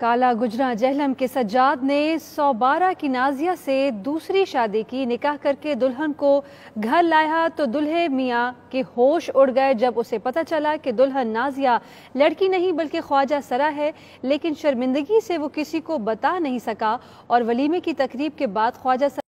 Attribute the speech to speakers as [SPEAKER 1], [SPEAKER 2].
[SPEAKER 1] काला गुजरा जहलम के सज्जाद ने बारह की नाजिया से दूसरी शादी की निकाह करके दुल्हन को घर लाया तो दुल्हे मियाँ के होश उड़ गए जब उसे पता चला कि दुल्हन नाजिया लड़की नहीं बल्कि ख्वाजा सरा है लेकिन शर्मिंदगी से वो किसी को बता नहीं सका और वलीमे की तकरीब के बाद ख्वाजा सरा